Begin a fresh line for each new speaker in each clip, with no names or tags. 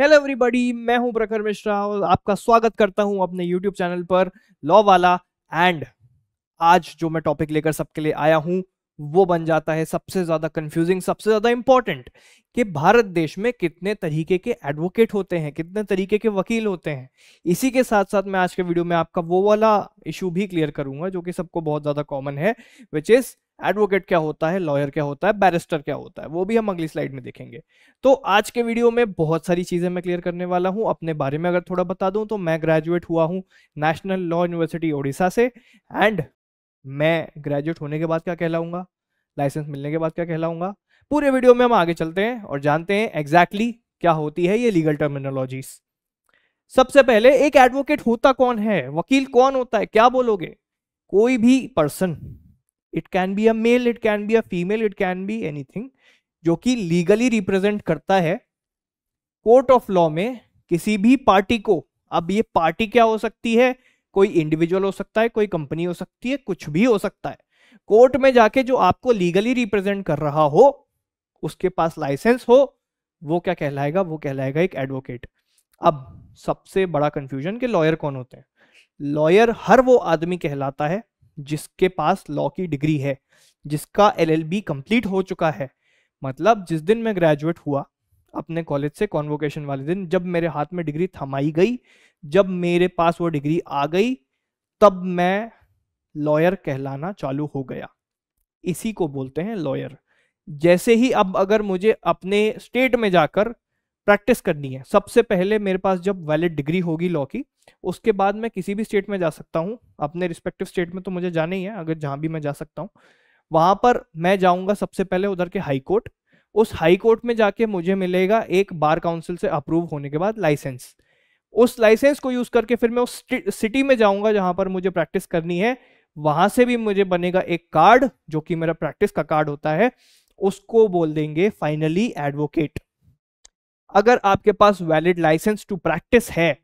hello everybody मैं हूं प्रखर मिश्रा और आपका स्वागत करता हूं अपने यूट्यूब चैनल पर लॉ वाला एंड आज जो मैं टॉपिक लेकर सबके लिए आया हूं वो बन जाता है सबसे ज्यादा कंफ्यूजिंग सबसे ज्यादा इंपॉर्टेंट कि भारत देश में कितने तरीके के एडवोकेट होते हैं कितने तरीके के वकील होते हैं इसी के साथ साथ मैं आज के वीडियो में आपका वो वाला इशू भी क्लियर करूंगा जो कि सबको बहुत ज्यादा कॉमन है विच इज एडवोकेट क्या होता है लॉयर क्या होता है बैरिस्टर क्या होता है वो भी हम अगली स्लाइड में देखेंगे तो आज के वीडियो में बहुत सारी चीज़ें मैं क्लियर करने वाला हूँ अपने बारे में अगर थोड़ा बता दूँ तो मैं ग्रेजुएट हुआ हूँ नेशनल लॉ यूनिवर्सिटी ओडिशा से एंड मैं ग्रेजुएट होने के बाद क्या कहलाऊंगा लाइसेंस मिलने के बाद क्या कहलाऊंगा पूरे वीडियो में हम आगे चलते हैं और जानते हैं एग्जैक्टली exactly क्या होती है ये लीगल टर्मिनोलॉजीज सबसे पहले एक एडवोकेट होता कौन है वकील कौन होता है क्या बोलोगे कोई भी person it can be a male it can be a female it can be anything जो कि लीगली रिप्रेजेंट करता है कोर्ट ऑफ लॉ में किसी भी पार्टी को अब ये पार्टी क्या हो सकती है कोई इंडिविजुअल हो सकता है कोई कंपनी हो सकती है कुछ भी हो सकता है कोर्ट में जाके जो आपको लीगली रिप्रेजेंट कर रहा हो उसके पास लाइसेंस हो वो क्या कहलाएगा वो कहलाएगा एक एडवोकेट अब सबसे बड़ा कंफ्यूजन के लॉयर कौन होते हैं लॉयर हर वो आदमी कहलाता है जिसके पास लॉ की डिग्री है जिसका एलएलबी कंप्लीट हो चुका है मतलब जिस दिन मैं ग्रेजुएट हुआ अपने कॉलेज से कॉन्वोकेशन वाले दिन जब मेरे हाथ में डिग्री थमाई गई जब मेरे पास वो डिग्री आ गई तब मैं लॉयर कहलाना चालू हो गया इसी को बोलते हैं लॉयर जैसे ही अब अगर मुझे अपने स्टेट में जाकर प्रैक्टिस करनी है सबसे पहले मेरे पास जब वैलिड डिग्री होगी लॉ की उसके बाद मैं किसी भी स्टेट में जा सकता हूँ अपने रिस्पेक्टिव स्टेट में तो मुझे जाना ही है अगर जहाँ भी मैं जा सकता हूँ वहाँ पर मैं जाऊँगा सबसे पहले उधर के हाई कोर्ट उस हाई कोर्ट में जाके मुझे मिलेगा एक बार काउंसिल से अप्रूव होने के बाद लाइसेंस उस लाइसेंस को यूज करके फिर मैं उस सिटी में जाऊंगा जहां पर मुझे प्रैक्टिस करनी है वहां से भी मुझे बनेगा एक कार्ड जो कि मेरा प्रैक्टिस का कार्ड होता है उसको बोल देंगे फाइनली एडवोकेट अगर आपके पास वैलिड लाइसेंस टू प्रैक्टिस है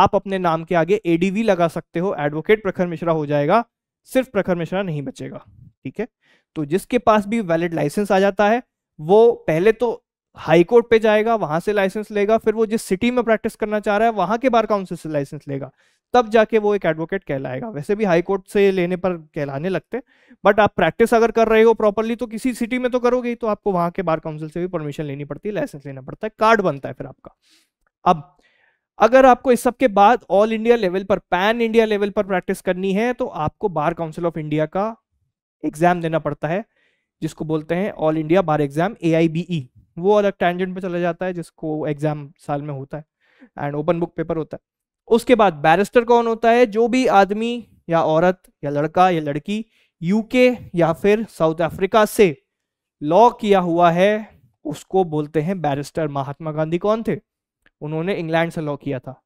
आप अपने नाम के आगे एडीवी लगा सकते हो एडवोकेट प्रखर मिश्रा हो जाएगा सिर्फ प्रखर मिश्रा नहीं बचेगा ठीक है तो जिसके पास भी वैलिड लाइसेंस आ जाता है वो पहले तो हाई कोर्ट पे जाएगा वहां से लाइसेंस लेगा फिर वो जिस सिटी में प्रैक्टिस करना चाह रहा है वहां के बार काउंसिल से लाइसेंस लेगा तब जाके वो एक एडवोकेट कहलाएगा वैसे भी हाई कोर्ट से लेने पर कहलाने लगते बट आप प्रैक्टिस अगर कर रहे हो प्रॉपरली तो किसी सिटी में तो करोगे ही तो आपको वहां के बार काउंसिल से भी परमिशन लेनी पड़ती है लाइसेंस लेना पड़ता है कार्ड बनता है फिर आपका अब अगर आपको इस सब के बाद ऑल इंडिया लेवल पर पैन इंडिया लेवल पर प्रैक्टिस करनी है तो आपको बार काउंसिल ऑफ इंडिया का एग्जाम देना पड़ता है जिसको बोलते हैं ऑल इंडिया बार एग्जाम ए वो अलग टैंजेंट पे चला जाता है जिसको एग्जाम साल में होता है एंड ओपन बुक पेपर होता है उसके बाद बैरिस्टर कौन होता है जो भी आदमी या औरत या लड़का या लड़की यूके या फिर साउथ अफ्रीका से लॉ किया हुआ है उसको बोलते हैं बैरिस्टर महात्मा गांधी कौन थे उन्होंने इंग्लैंड से लॉ किया था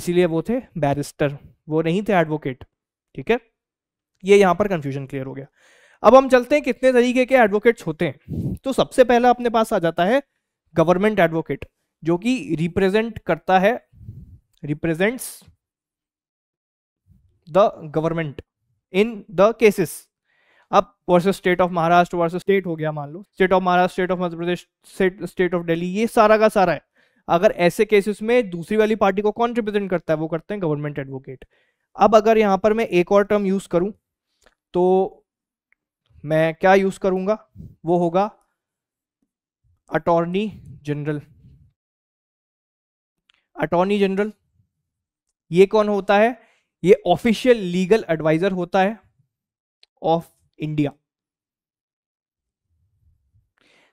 इसीलिए वो थे बैरिस्टर वो नहीं थे एडवोकेट ठीक है ये यहाँ पर कंफ्यूजन क्लियर हो गया अब हम चलते हैं कितने तरीके के एडवोकेट्स होते हैं तो सबसे पहला अपने पास आ जाता है गवर्नमेंट एडवोकेट जो कि रिप्रेजेंट करता है represents the government in the cases अब versus state of Maharashtra versus state हो गया मान लो state of Maharashtra state of Madhya Pradesh state of Delhi ये सारा का सारा है अगर ऐसे केसेस में दूसरी वाली पार्टी को कौन रिप्रेजेंट करता है वो करते हैं गवर्नमेंट एडवोकेट अब अगर यहां पर मैं एक और टर्म यूज करूं तो मैं क्या यूज करूंगा वो होगा अटॉर्नी जनरल अटॉर्नी जनरल ये कौन होता है ये ऑफिशियल लीगल एडवाइजर होता है ऑफ इंडिया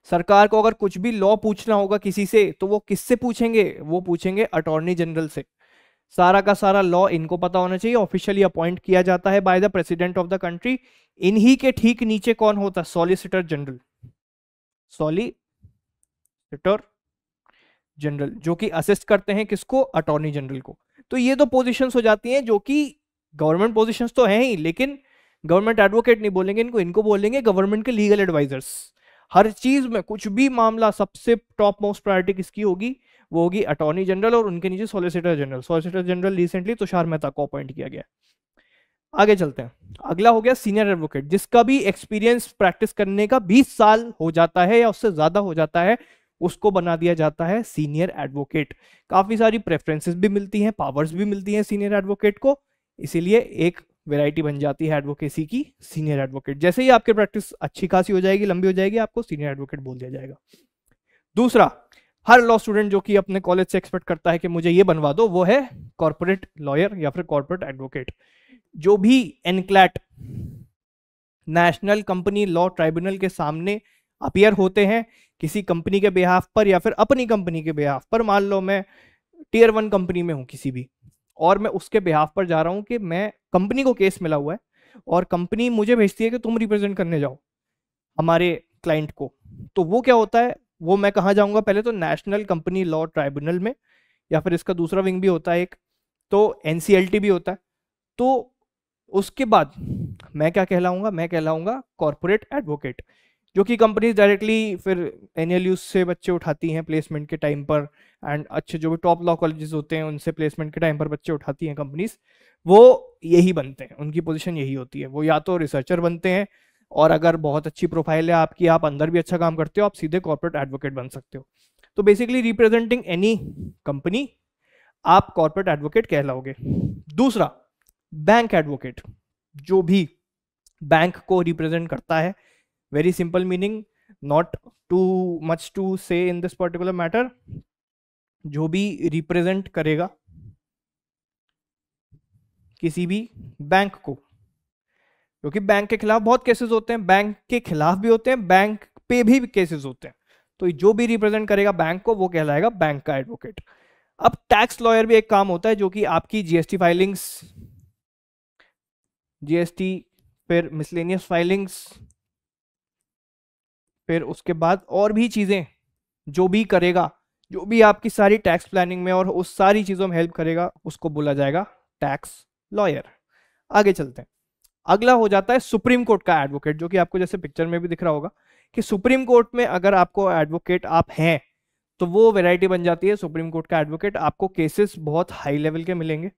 सरकार को अगर कुछ भी लॉ पूछना होगा किसी से तो वो किससे पूछेंगे वो पूछेंगे अटॉर्नी जनरल से सारा का सारा लॉ इनको पता होना चाहिए ऑफिशियली अपॉइंट किया जाता है by the president of the country इन्हीं के ठीक नीचे कौन होता है सॉलिसिटर जनरल सॉलिसिटर जनरल जो कि असिस्ट करते हैं किसको अटॉर्नी जनरल को तो ये तो पोजीशंस हो जाती हैं जो कि गवर्नमेंट पोजीशंस तो हैं ही लेकिन गवर्नमेंट एडवोकेट नहीं बोलेंगे इनको इनको बोलेंगे गवर्नमेंट के लीगल एडवाइजर्स हर चीज में कुछ भी मामला सबसे टॉप मोस्ट प्रायोरिटी किसकी होगी वो होगी अटॉर्नी जनरल और उनके नीचे solicitor general solicitor general recently Tushar Mehta को अपॉइंट किया गया आगे चलते हैं अगला हो गया सीनियर एडवोकेट जिसका भी एक्सपीरियंस प्रैक्टिस करने का 20 साल हो जाता है या उससे ज्यादा हो जाता है उसको बना दिया जाता है सीनियर एडवोकेट काफ़ी सारी प्रेफरेंसेस भी मिलती हैं पावर्स भी मिलती हैं सीनियर एडवोकेट को इसीलिए एक वेराइटी बन जाती है एडवोकेसी की सीनियर एडवोकेट जैसे ही आपकी प्रैक्टिस अच्छी खासी हो जाएगी लंबी हो जाएगी आपको सीनियर एडवोकेट बोल दिया जाएगा दूसरा हर लॉ स्टूडेंट जो कि अपने कॉलेज से एक्सपेक्ट करता है कि मुझे ये बनवा दो वो है कॉर्पोरेट लॉयर या फिर कॉर्पोरेट एडवोकेट जो भी NCLAT national company law tribunal के सामने अपियर होते हैं किसी कंपनी के बिहाफ पर या फिर अपनी कंपनी के बिहाफ पर मान लो मैं टीयर वन कंपनी में हूँ किसी भी और मैं उसके बिहाफ पर जा रहा हूँ कि मैं कंपनी को केस मिला हुआ है और कंपनी मुझे भेजती है कि तुम रिप्रेजेंट करने जाओ हमारे क्लाइंट को तो वो क्या होता है वो मैं कहाँ जाऊँगा पहले तो नेशनल कंपनी लॉ ट्राइब्यूनल में या फिर इसका दूसरा विंग भी होता है एक तो एन भी होता है तो उसके बाद मैं क्या कहलाऊंगा मैं कहलाऊंगा कॉरपोरेट एडवोकेट जो कि कंपनीज डायरेक्टली फिर एन से बच्चे उठाती हैं प्लेसमेंट के टाइम पर एंड अच्छे जो भी टॉप लॉ कॉलेजेस होते हैं उनसे प्लेसमेंट के टाइम पर बच्चे उठाती हैं कंपनीज वो यही बनते हैं उनकी पोजीशन यही होती है वो या तो रिसर्चर बनते हैं और अगर बहुत अच्छी प्रोफाइल है आपकी आप अंदर भी अच्छा काम करते हो आप सीधे कॉर्पोरेट एडवोकेट बन सकते हो तो बेसिकली रिप्रेजेंटिंग एनी कंपनी आप कॉर्पोरेट एडवोकेट कहलाओगे दूसरा बैंक एडवोकेट जो भी बैंक को रिप्रेजेंट करता है very simple meaning not too much to say in this particular matter जो भी रिप्रेजेंट करेगा किसी भी बैंक को क्योंकि बैंक के खिलाफ बहुत केसेस होते हैं बैंक के खिलाफ भी होते हैं बैंक पे भी केसेस होते हैं तो जो भी रिप्रेजेंट करेगा बैंक को वो कहलाएगा बैंक का एडवोकेट अब टैक्स लॉयर भी एक काम होता है जो कि आपकी जीएसटी फाइलिंग्स जीएसटी फिर मिसलेनियस फाइलिंग्स फिर उसके बाद और भी चीज़ें जो भी करेगा जो भी आपकी सारी टैक्स प्लानिंग में और उस सारी चीज़ों में हेल्प करेगा उसको बोला जाएगा टैक्स लॉयर आगे चलते हैं अगला हो जाता है सुप्रीम कोर्ट का एडवोकेट जो कि आपको जैसे पिक्चर में भी दिख रहा होगा कि सुप्रीम कोर्ट में अगर आपको एडवोकेट आप हैं तो वो वेराइटी बन जाती है सुप्रीम कोर्ट का एडवोकेट आपको केसेस बहुत हाई लेवल के मिलेंगे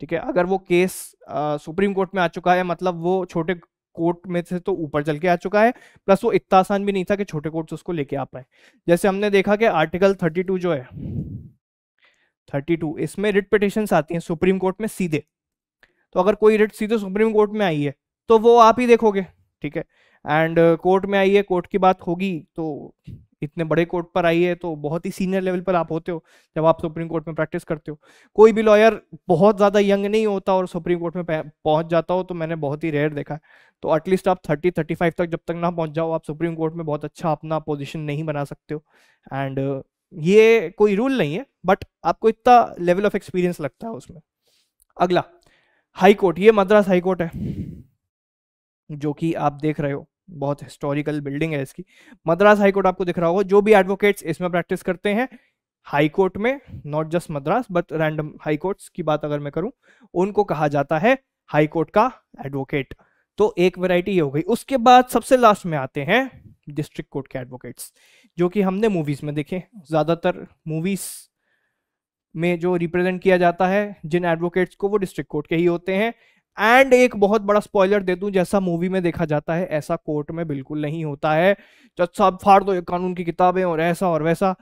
ठीक है अगर वो केस आ, सुप्रीम कोर्ट में आ चुका है मतलब वो छोटे कोर्ट में से तो ऊपर चल के आ चुका है प्लस वो इतना आसान भी नहीं था कि छोटे कोर्ट से उसको लेके आ पाए जैसे हमने देखा कि आर्टिकल 32 जो है 32 इसमें रिट पिटिशन आती हैं सुप्रीम कोर्ट में सीधे तो अगर कोई रिट सीधे सुप्रीम कोर्ट में आई है तो वो आप ही देखोगे ठीक है एंड कोर्ट में आई है कोर्ट की बात होगी तो इतने बड़े कोर्ट पर आई है तो बहुत ही सीनियर लेवल पर आप होते हो जब आप सुप्रीम कोर्ट में प्रैक्टिस करते हो कोई भी लॉयर बहुत ज़्यादा यंग नहीं होता और सुप्रीम कोर्ट में पहुंच जाता हो तो मैंने बहुत ही रेयर देखा है तो एटलीस्ट आप थर्टी थर्टी फाइव तक जब तक ना पहुंच जाओ आप सुप्रीम कोर्ट में बहुत अच्छा अपना पोजिशन नहीं बना सकते हो एंड ये कोई रूल नहीं है बट आपको इतना लेवल ऑफ एक्सपीरियंस लगता है उसमें अगला हाई कोर्ट ये मद्रास हाई कोर्ट है जो कि आप देख रहे हो बहुत हिस्टोरिकल बिल्डिंग है इसकी मद्रास हाई कोर्ट आपको दिख रहा होगा जो भी एडवोकेट्स इसमें प्रैक्टिस करते हैं हाई कोर्ट में not just Madras but random high courts की बात अगर मैं करूं उनको कहा जाता है हाई कोर्ट का एडवोकेट तो एक वैरायटी ये हो गई उसके बाद सबसे लास्ट में आते हैं डिस्ट्रिक्ट कोर्ट के एडवोकेट्स जो कि हमने मूवीज में देखे ज्यादातर मूवीज में जो रिप्रेजेंट किया जाता है जिन एडवोकेट्स को वो डिस्ट्रिक्ट कोर्ट के ही होते हैं एंड एक बहुत बड़ा स्पॉइलर दे दूं जैसा मूवी में देखा जाता है ऐसा कोर्ट में बिल्कुल नहीं होता है जज साहब फाड़ दो कानून की किताबें और ऐसा और वैसा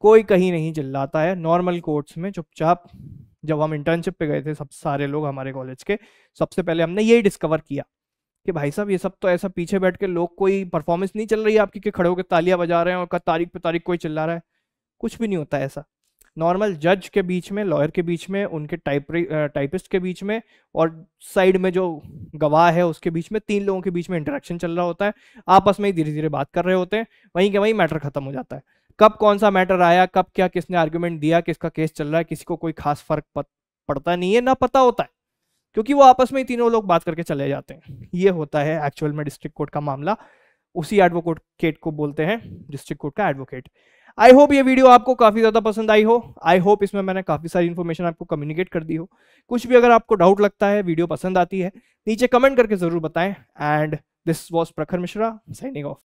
कोई कहीं नहीं चिल्लाता है नॉर्मल कोर्ट्स में चुपचाप जब हम इंटर्नशिप पे गए थे सब सारे लोग हमारे कॉलेज के सबसे पहले हमने यही डिस्कवर किया कि भाई साहब ये सब तो ऐसा पीछे बैठ के लोग कोई परफॉर्मेंस नहीं चल रही है आपकी के खड़े होकर तालियां बजा रहे हैं और तारीख पे तारीख कोई चिल्ला रहा है कुछ भी नहीं होता ऐसा नॉर्मल जज के बीच में लॉयर के बीच में उनके टाइप टाइपिस्ट के बीच में और साइड में जो गवाह है उसके बीच में तीन लोगों के बीच में इंटरेक्शन चल रहा होता है आपस में ही धीरे धीरे बात कर रहे होते हैं वहीं के वहीं मैटर खत्म हो जाता है कब कौन सा मैटर आया कब क्या किसने आर्ग्यूमेंट दिया किसका केस चल रहा है किसी को कोई खास फर्क पड़ता नहीं है ना पता होता है क्योंकि वो आपस में ही तीनों लोग बात करके चले जाते हैं ये होता है एक्चुअल में डिस्ट्रिक्ट कोर्ट का मामला उसी एडवोकेट को बोलते हैं डिस्ट्रिक्ट कोर्ट का एडवोकेट आई होप ये वीडियो आपको काफ़ी ज़्यादा पसंद आई हो आई होप इसमें मैंने काफ़ी सारी इन्फॉर्मेशन आपको कम्युनिकेट कर दी हो कुछ भी अगर आपको डाउट लगता है वीडियो पसंद आती है नीचे कमेंट करके ज़रूर बताएं एंड दिस वॉज प्रखर मिश्रा साइनिंग ऑफ